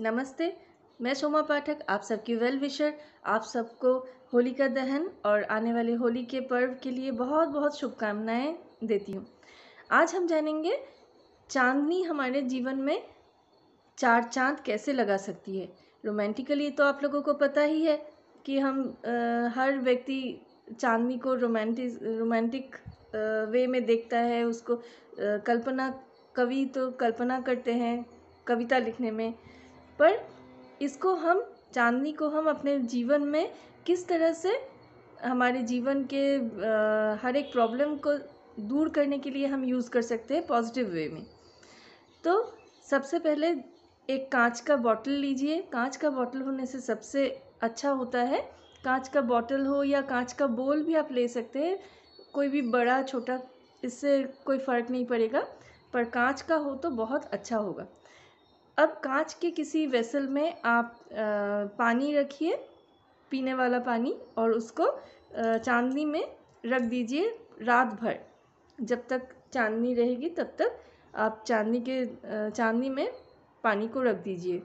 नमस्ते मैं सोमा पाठक आप सबकी वेल विशर आप सबको होली का दहन और आने वाले होली के पर्व के लिए बहुत बहुत शुभकामनाएं देती हूँ आज हम जानेंगे चांदनी हमारे जीवन में चार चांद कैसे लगा सकती है रोमांटिकली तो आप लोगों को पता ही है कि हम आ, हर व्यक्ति चांदनी को रोमांटिक रोमांटिक वे में देखता है उसको आ, कल्पना कवि तो कल्पना करते हैं कविता लिखने में पर इसको हम चाँदनी को हम अपने जीवन में किस तरह से हमारे जीवन के हर एक प्रॉब्लम को दूर करने के लिए हम यूज़ कर सकते हैं पॉजिटिव वे में तो सबसे पहले एक कांच का बॉटल लीजिए कांच का बॉटल होने से सबसे अच्छा होता है कांच का बॉटल हो या कांच का बोल भी आप ले सकते हैं कोई भी बड़ा छोटा इससे कोई फ़र्क नहीं पड़ेगा पर कांच का हो तो बहुत अच्छा होगा अब कांच के किसी वेसल में आप पानी रखिए पीने वाला पानी और उसको चांदनी में रख दीजिए रात भर जब तक चांदनी रहेगी तब तक आप चांदनी के चांदनी में पानी को रख दीजिए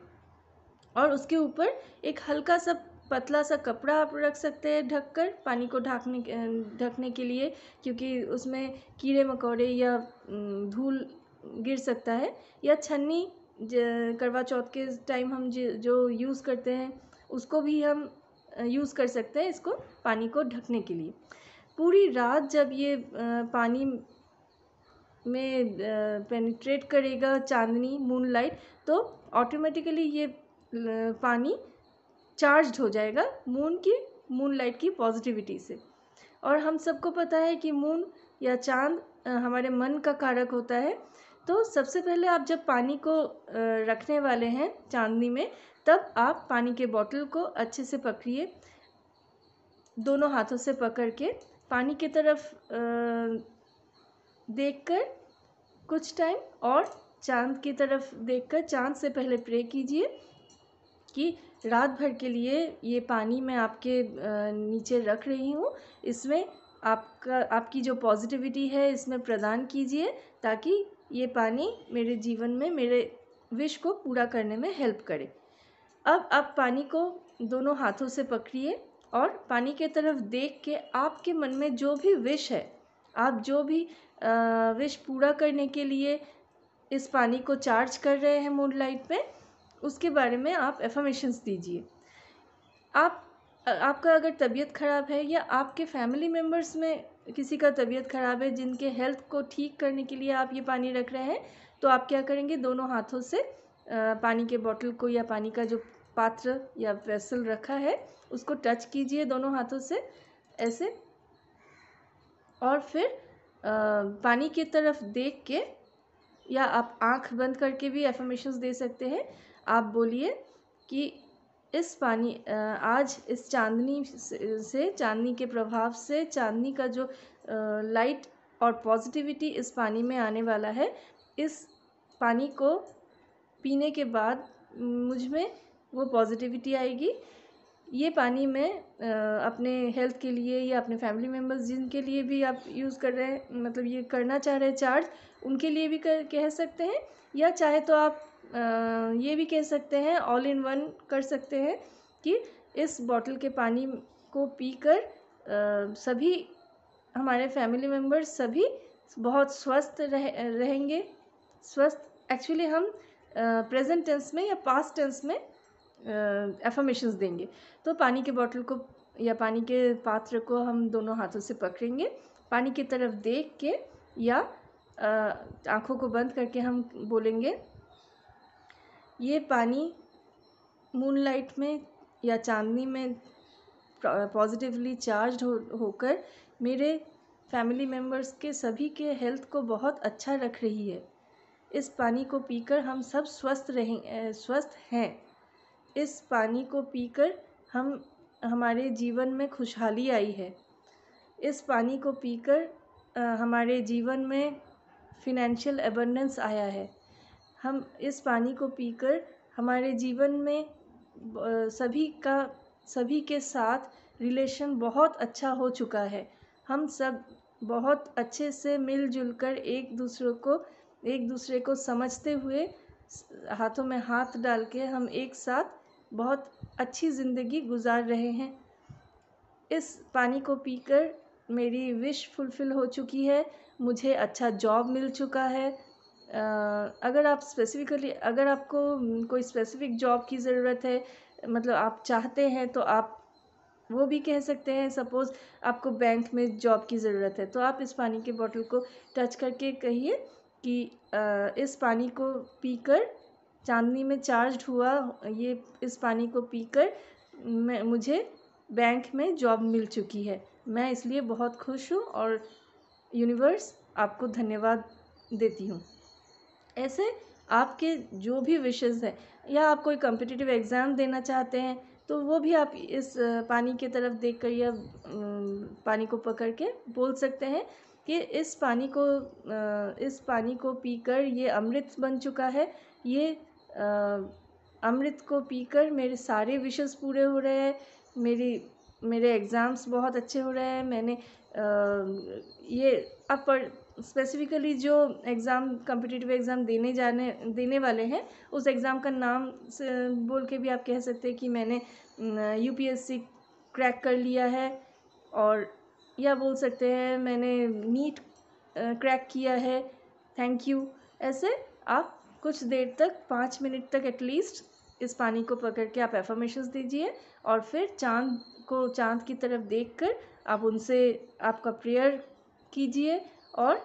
और उसके ऊपर एक हल्का सा पतला सा कपड़ा आप रख सकते हैं ढककर पानी को ढाकने ढकने के लिए क्योंकि उसमें कीड़े मकोड़े या धूल गिर सकता है या छन्नी करवा चौथ के टाइम हम जो यूज़ करते हैं उसको भी हम यूज़ कर सकते हैं इसको पानी को ढकने के लिए पूरी रात जब ये पानी में पेनिट्रेट करेगा चांदनी मूनलाइट तो ऑटोमेटिकली ये पानी चार्ज हो जाएगा मून की मूनलाइट की पॉजिटिविटी से और हम सबको पता है कि मून या चांद हमारे मन का कारक होता है तो सबसे पहले आप जब पानी को रखने वाले हैं चांदनी में तब आप पानी के बॉटल को अच्छे से पकड़िए दोनों हाथों से पकड़ के पानी की तरफ देखकर कुछ टाइम और चांद की तरफ देखकर चांद से पहले प्रे कीजिए कि रात भर के लिए ये पानी मैं आपके नीचे रख रही हूँ इसमें आपका आपकी जो पॉजिटिविटी है इसमें प्रदान कीजिए ताकि ये पानी मेरे जीवन में मेरे विश को पूरा करने में हेल्प करे अब आप पानी को दोनों हाथों से पकड़िए और पानी के तरफ देख के आपके मन में जो भी विश है आप जो भी विश पूरा करने के लिए इस पानी को चार्ज कर रहे हैं मूड लाइट में उसके बारे में आप एफर्मेशंस दीजिए आप आपका अगर तबीयत ख़राब है या आपके फैमिली मेम्बर्स में किसी का तबीयत ख़राब है जिनके हेल्थ को ठीक करने के लिए आप ये पानी रख रहे हैं तो आप क्या करेंगे दोनों हाथों से पानी के बॉटल को या पानी का जो पात्र या वेसल रखा है उसको टच कीजिए दोनों हाथों से ऐसे और फिर पानी की तरफ देख के या आप आंख बंद करके भी एफर्मेशन दे सकते हैं आप बोलिए कि इस पानी आज इस चाँदनी से चांदनी के प्रभाव से चाँदनी का जो लाइट और पॉजिटिविटी इस पानी में आने वाला है इस पानी को पीने के बाद मुझ में वो पॉजिटिविटी आएगी ये पानी मैं अपने हेल्थ के लिए या अपने फैमिली मेम्बर्स जिनके लिए भी आप यूज़ कर रहे हैं मतलब ये करना चाह रहे हैं चार्ज उनके लिए भी कर कह सकते हैं या चाहे तो आप ये भी कह सकते हैं ऑल इन वन कर सकते हैं कि इस बॉटल के पानी को पीकर सभी हमारे फैमिली मेम्बर्स सभी बहुत स्वस्थ रह रहेंगे स्वस्थ एक्चुअली हम प्रेजेंट टेंस में या पास्ट टेंस में एफर्मेशंस देंगे तो पानी के बॉटल को या पानी के पात्र को हम दोनों हाथों से पकड़ेंगे पानी की तरफ देख के या आँखों को बंद करके हम बोलेंगे ये पानी मूनलाइट में या चाँदनी में पॉज़िटिवली चार्ज हो होकर मेरे फ़ैमिली मेम्बर्स के सभी के हेल्थ को बहुत अच्छा रख रही है इस पानी को पीकर हम सब स्वस्थ रहें स्वस्थ हैं इस पानी को पीकर हम हमारे जीवन में खुशहाली आई है इस पानी को पीकर हमारे जीवन में फिनेंशियल एबंडेंस आया है हम इस पानी को पीकर हमारे जीवन में सभी का सभी के साथ रिलेशन बहुत अच्छा हो चुका है हम सब बहुत अच्छे से मिलजुल कर एक दूसरों को एक दूसरे को समझते हुए हाथों में हाथ डाल के हम एक साथ बहुत अच्छी ज़िंदगी गुजार रहे हैं इस पानी को पीकर मेरी विश फुलफ़िल हो चुकी है मुझे अच्छा जॉब मिल चुका है अगर आप स्पेसिफ़िकली अगर आपको हम्म, कोई स्पेसिफ़िक जॉब की ज़रूरत है मतलब आप चाहते हैं तो आप वो भी कह सकते हैं सपोज़ आपको बैंक में जॉब की ज़रूरत है तो आप इस पानी के बॉटल को टच करके कहिए कि इस पानी को पीकर चांदनी में चार्ज हुआ ये इस पानी को पीकर मैं मुझे बैंक में जॉब मिल चुकी है मैं इसलिए बहुत खुश हूँ और यूनिवर्स आपको धन्यवाद देती हूँ ऐसे आपके जो भी विशेज़ हैं या आप कोई कम्पिटिटिव एग्ज़ाम देना चाहते हैं तो वो भी आप इस पानी की तरफ देख कर या पानी को पकड़ के बोल सकते हैं कि इस पानी को इस पानी को पीकर ये अमृत बन चुका है ये अमृत को पीकर मेरे सारे विशेज़ पूरे हो रहे हैं मेरी मेरे एग्ज़ाम्स बहुत अच्छे हो रहे हैं मैंने ये अब स्पेसिफ़िकली जो एग्ज़ाम कम्पिटिटिव एग्ज़ाम देने जाने देने वाले हैं उस एग्ज़ाम का नाम से बोल के भी आप कह सकते हैं कि मैंने U P S C crack कर लिया है और या बोल सकते हैं मैंने नीट क्रैक किया है थैंक यू ऐसे आप कुछ देर तक पाँच मिनट तक एटलीस्ट इस पानी को पकड़ के आप एफर्मेशन दीजिए और फिर चांद को चांद की तरफ देखकर आप उनसे आपका प्रेयर कीजिए और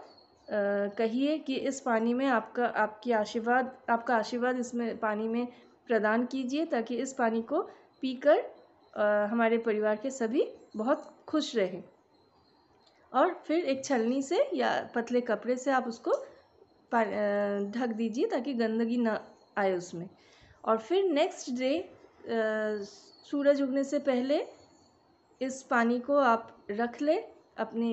कहिए कि इस पानी में आपका आपकी आशीर्वाद आपका आशीर्वाद इसमें पानी में प्रदान कीजिए ताकि इस पानी को पीकर हमारे परिवार के सभी बहुत खुश रहें और फिर एक छलनी से या पतले कपड़े से आप उसको ढक दीजिए ताकि गंदगी ना आए उसमें और फिर नेक्स्ट डे सूरज उगने से पहले इस पानी को आप रख लें अपने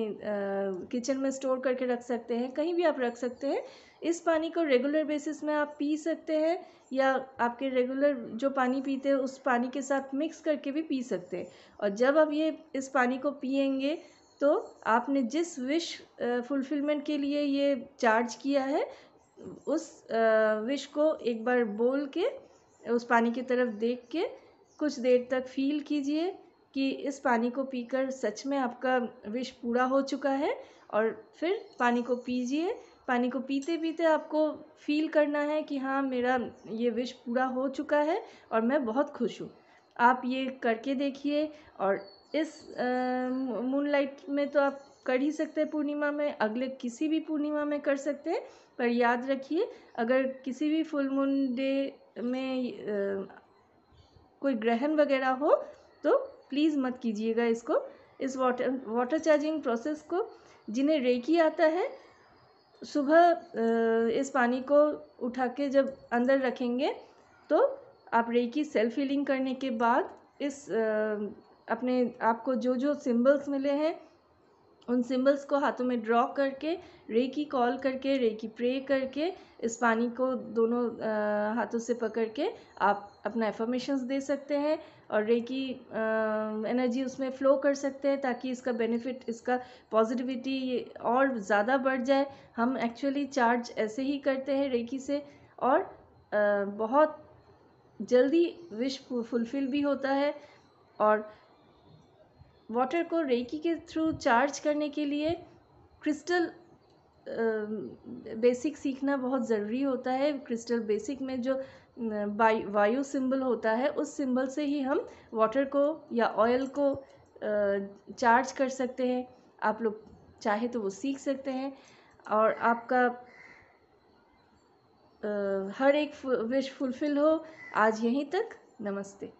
किचन में स्टोर करके रख सकते हैं कहीं भी आप रख सकते हैं इस पानी को रेगुलर बेसिस में आप पी सकते हैं या आपके रेगुलर जो पानी पीते हैं उस पानी के साथ मिक्स करके भी पी सकते हैं और जब आप ये इस पानी को पियेंगे तो आपने जिस विश फुलफिलमेंट के लिए ये चार्ज किया है उस विश को एक बार बोल के उस पानी की तरफ देख के कुछ देर तक फील कीजिए कि इस पानी को पीकर सच में आपका विश पूरा हो चुका है और फिर पानी को पीजिए पानी को पीते पीते आपको फील करना है कि हाँ मेरा ये विश पूरा हो चुका है और मैं बहुत खुश हूँ आप ये करके देखिए और इस मूनलाइट में तो आप कर ही सकते हैं पूर्णिमा में अगले किसी भी पूर्णिमा में कर सकते हैं पर याद रखिए अगर किसी भी फुल मून डे में आ, कोई ग्रहण वगैरह हो तो प्लीज़ मत कीजिएगा इसको इस वाटर वाटर चार्जिंग प्रोसेस को जिन्हें रेकी आता है सुबह इस पानी को उठा के जब अंदर रखेंगे तो आप रेकी सेल्फ हीलिंग करने के बाद इस अपने आपको जो जो सिम्बल्स मिले हैं उन सिम्बल्स को हाथों में ड्रॉ करके रेकी कॉल करके रेकी प्रे करके इस पानी को दोनों हाथों से पकड़ के आप अपना एफर्मेशंस दे सकते हैं और रेकी एनर्जी उसमें फ़्लो कर सकते हैं ताकि इसका बेनिफिट इसका पॉजिटिविटी और ज़्यादा बढ़ जाए हम एक्चुअली चार्ज ऐसे ही करते हैं रेकी से और आ, बहुत जल्दी विश फुलफ़िल भी होता है और वाटर को रेकी के थ्रू चार्ज करने के लिए क्रिस्टल बेसिक सीखना बहुत ज़रूरी होता है क्रिस्टल बेसिक में जो वायु सिंबल होता है उस सिंबल से ही हम वाटर को या ऑयल को चार्ज कर सकते हैं आप लोग चाहे तो वो सीख सकते हैं और आपका हर एक विश फुलफिल हो आज यहीं तक नमस्ते